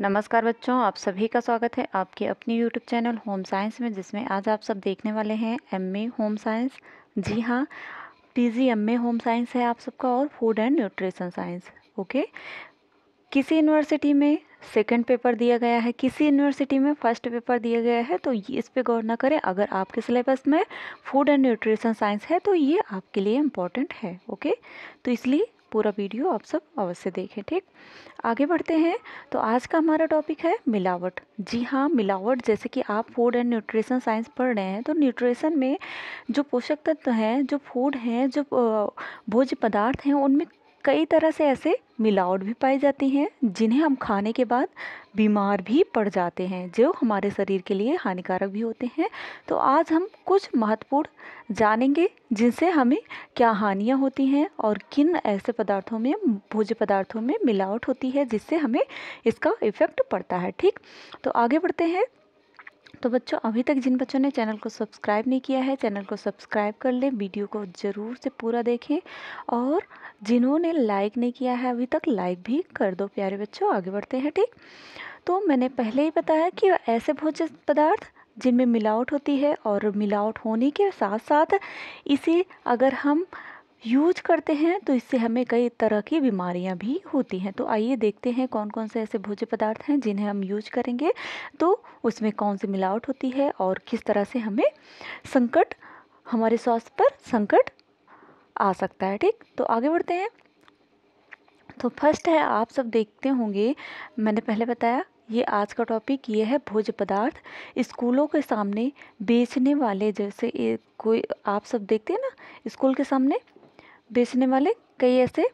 नमस्कार बच्चों आप सभी का स्वागत है आपके अपने यूट्यूब चैनल होम साइंस में जिसमें आज आप सब देखने वाले हैं एम ए होम साइंस जी हाँ P G M A home science है आप सबका और food and nutrition science okay किसी यूनिवर्सिटी में सेकंड पेपर दिया गया है किसी यूनिवर्सिटी में फर्स्ट पेपर दिया गया है तो इस पे गौर ना करें अगर आपके सिलेबस में फूड एंड न्यूट्रिशन साइंस है तो ये आपके लिए इम्पोर्टेंट है ओके तो इसलिए पूरा वीडियो आप सब अवश्य देखें ठीक आगे बढ़ते हैं तो आज का हमारा टॉपिक है मिलावट जी हाँ मिलावट जैसे कि आप फूड एंड न्यूट्रिशन साइंस पढ़ रहे हैं तो न्यूट्रिशन में जो पोषक तत्व हैं जो फूड हैं जो भोज्य पदार्थ हैं उनमें कई तरह से ऐसे मिलावट भी पाई जाती हैं जिन्हें हम खाने के बाद बीमार भी पड़ जाते हैं जो हमारे शरीर के लिए हानिकारक भी होते हैं तो आज हम कुछ महत्वपूर्ण जानेंगे जिनसे हमें क्या हानियाँ होती हैं और किन ऐसे पदार्थों में भोज्य पदार्थों में मिलावट होती है जिससे हमें इसका इफ़ेक्ट पड़ता है ठीक तो आगे बढ़ते हैं तो बच्चों अभी तक जिन बच्चों ने चैनल को सब्सक्राइब नहीं किया है चैनल को सब्सक्राइब कर लें वीडियो को ज़रूर से पूरा देखें और जिन्होंने लाइक नहीं किया है अभी तक लाइक भी कर दो प्यारे बच्चों आगे बढ़ते हैं ठीक तो मैंने पहले ही बताया कि ऐसे भोज्य पदार्थ जिनमें मिलावट होती है और मिलावट होने के साथ साथ इसे अगर हम यूज करते हैं तो इससे हमें कई तरह की बीमारियां भी होती हैं तो आइए देखते हैं कौन कौन से ऐसे भोज्य पदार्थ हैं जिन्हें हम यूज करेंगे तो उसमें कौन सी मिलावट होती है और किस तरह से हमें संकट हमारे स्वास्थ्य पर संकट आ सकता है ठीक तो आगे बढ़ते हैं तो फर्स्ट है आप सब देखते होंगे मैंने पहले बताया ये आज का टॉपिक ये है भोज्य पदार्थ स्कूलों के सामने बेचने वाले जैसे कोई आप सब देखते हैं ना स्कूल के सामने बेचने वाले कई ऐसे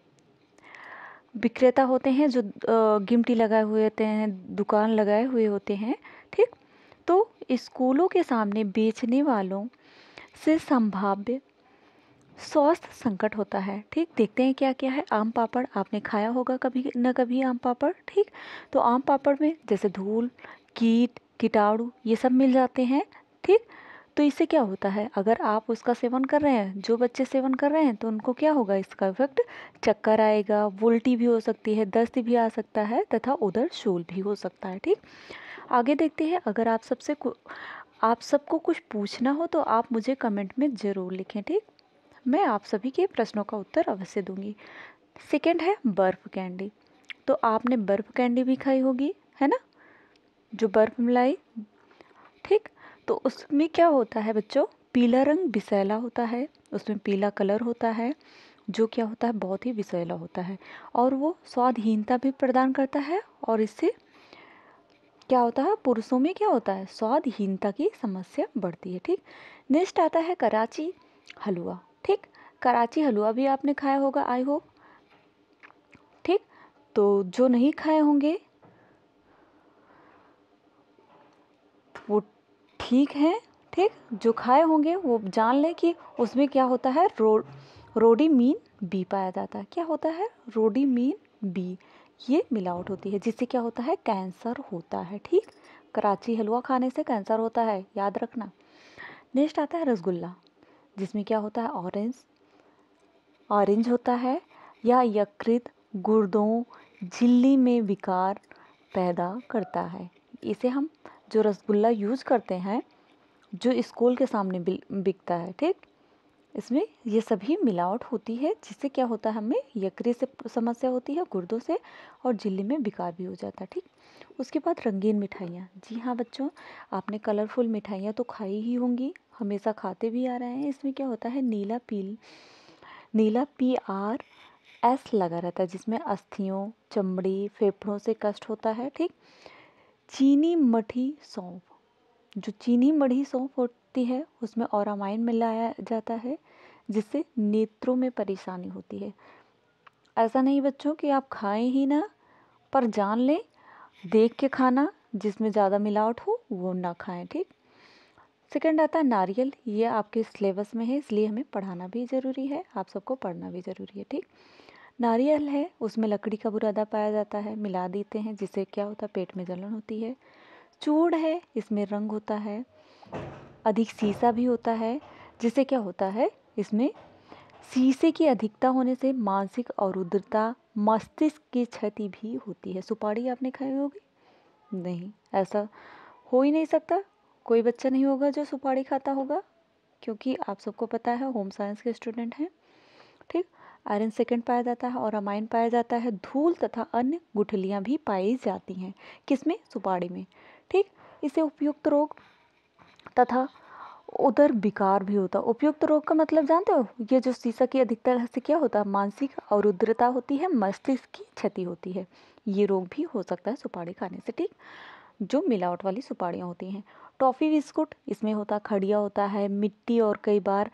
विक्रेता होते हैं जो गिमटी लगाए हुए होते हैं दुकान लगाए हुए होते हैं ठीक तो स्कूलों के सामने बेचने वालों से संभाव्य स्वास्थ्य संकट होता है ठीक देखते हैं क्या क्या है आम पापड़ आपने खाया होगा कभी न कभी आम पापड़ ठीक तो आम पापड़ में जैसे धूल कीट कीटाणु ये सब मिल जाते हैं ठीक तो इससे क्या होता है अगर आप उसका सेवन कर रहे हैं जो बच्चे सेवन कर रहे हैं तो उनको क्या होगा इसका इफेक्ट चक्कर आएगा उल्टी भी हो सकती है दस्त भी आ सकता है तथा उधर शोल भी हो सकता है ठीक आगे देखते हैं अगर आप सबसे आप सबको कुछ पूछना हो तो आप मुझे कमेंट में ज़रूर लिखें ठीक मैं आप सभी के प्रश्नों का उत्तर अवश्य दूंगी सेकेंड है बर्फ़ कैंडी तो आपने बर्फ़ कैंडी भी खाई होगी है ना जो बर्फ़ मिलाई ठीक तो उसमें क्या होता है बच्चों पीला रंग विषैला होता है उसमें पीला कलर होता है जो क्या होता है बहुत ही विषैला होता है और वो स्वादहीनता भी प्रदान करता है और इससे क्या होता है पुरुषों में क्या होता है स्वादहीनता की समस्या बढ़ती है ठीक नेक्स्ट आता है कराची हलवा ठीक कराची हलवा भी आपने खाया होगा आई होप ठीक तो जो नहीं खाए होंगे वो ठीक हैं ठीक जो खाए होंगे वो जान लें कि उसमें क्या होता है रो रोडी मीन बी पाया जाता है क्या होता है रोडी मीन बी ये मिलावट होती है जिससे क्या होता है कैंसर होता है ठीक कराची हलवा खाने से कैंसर होता है याद रखना नेक्स्ट आता है रसगुल्ला जिसमें क्या होता है ऑरेंज ऑरेंज होता है या यकृत गुर्दों झिल्ली में विकार पैदा करता है इसे हम जो रसगुल्ला यूज करते हैं जो स्कूल के सामने बिकता है ठीक इसमें ये सभी मिलावट होती है जिससे क्या होता है हमें यकरी से समस्या होती है गुर्दों से और झिल्ली में बिकार भी हो जाता है ठीक उसके बाद रंगीन मिठाइयाँ जी हाँ बच्चों आपने कलरफुल मिठाइयाँ तो खाई ही होंगी हमेशा खाते भी आ रहे हैं इसमें क्या होता है नीला पील नीला पी आर एस लगा रहता है जिसमें अस्थियों चमड़ी फेफड़ों से कष्ट होता है ठीक चीनी मठी सौंफ जो चीनी मढ़ी सौंफ होती है उसमें ओरामाइन मिलाया जाता है जिससे नेत्रों में परेशानी होती है ऐसा नहीं बच्चों कि आप खाएं ही ना पर जान लें देख के खाना जिसमें ज़्यादा मिलावट हो वो ना खाएं ठीक सेकंड आता है नारियल ये आपके सिलेबस में है इसलिए हमें पढ़ाना भी ज़रूरी है आप सबको पढ़ना भी ज़रूरी है ठीक नारियल है उसमें लकड़ी का बुरादा पाया जाता है मिला देते हैं जिससे क्या होता है पेट में जलन होती है चूड़ है इसमें रंग होता है अधिक सीसा भी होता है जिससे क्या होता है इसमें शीशे की अधिकता होने से मानसिक और उद्रता मस्तिष्क की क्षति भी होती है सुपारी आपने खाई होगी नहीं ऐसा हो ही नहीं सकता कोई बच्चा नहीं होगा जो सुपारी खाता होगा क्योंकि आप सबको पता है होम साइंस के स्टूडेंट हैं ठीक आयरन सेकेंड पाया जाता है और अमाइन पाया जाता है धूल तथा अन्य गुठलियाँ भी पाई जाती हैं किसमें सुपाड़ी में ठीक इसे उपयुक्त रोग तथा उधर विकार भी होता है उपयुक्त रोग का मतलब जानते हो ये जो शीशा की अधिकतर से क्या होता है मानसिक और उद्रता होती है मस्तिष्क की क्षति होती है ये रोग भी हो सकता है सुपाड़ी खाने से ठीक जो मिलावट वाली सुपारियाँ होती हैं टॉफ़ी बिस्कुट इसमें होता खड़िया होता है मिट्टी और कई बार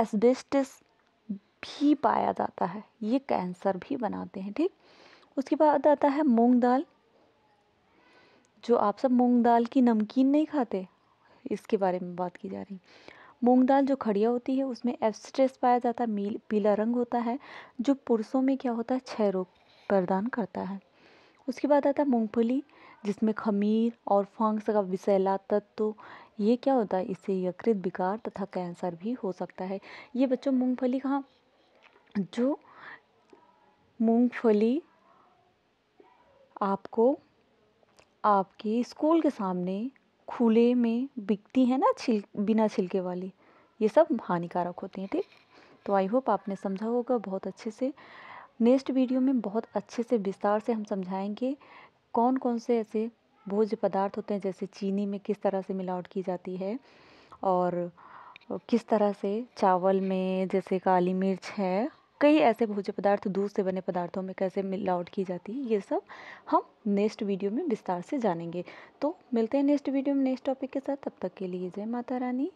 एसबेस्टिस भी पाया जाता है ये कैंसर भी बनाते हैं ठीक उसके बाद आता है मूंग दाल जो आप सब मूंग दाल की नमकीन नहीं खाते इसके बारे में बात की जा रही मूंग दाल जो खड़िया होती है उसमें एब्स्ट्रेस पाया जाता है पीला रंग होता है जो पुरुषों में क्या होता है क्षय रोग प्रदान करता है उसके बाद आता है मूँगफली जिसमें खमीर और फंक्स का विषैला तत्व ये क्या होता है इससे यकृत विकार तथा कैंसर भी हो सकता है ये बच्चों मूँगफली कहाँ जो मूंगफली आपको आपके स्कूल के सामने खुले में बिकती है ना छिल बिना छिलके वाली ये सब हानिकारक होती हैं ठीक तो आई होप आपने समझा होगा बहुत अच्छे से नेक्स्ट वीडियो में बहुत अच्छे से विस्तार से हम समझाएंगे कौन कौन से ऐसे भोज्य पदार्थ होते हैं जैसे चीनी में किस तरह से मिलावट की जाती है और किस तरह से चावल में जैसे काली मिर्च है कई ऐसे भोज्य पदार्थ दूध से बने पदार्थों में कैसे मिलावट की जाती है ये सब हम नेक्स्ट वीडियो में विस्तार से जानेंगे तो मिलते हैं नेक्स्ट वीडियो में नेक्स्ट टॉपिक के साथ तब तक के लिए जय माता रानी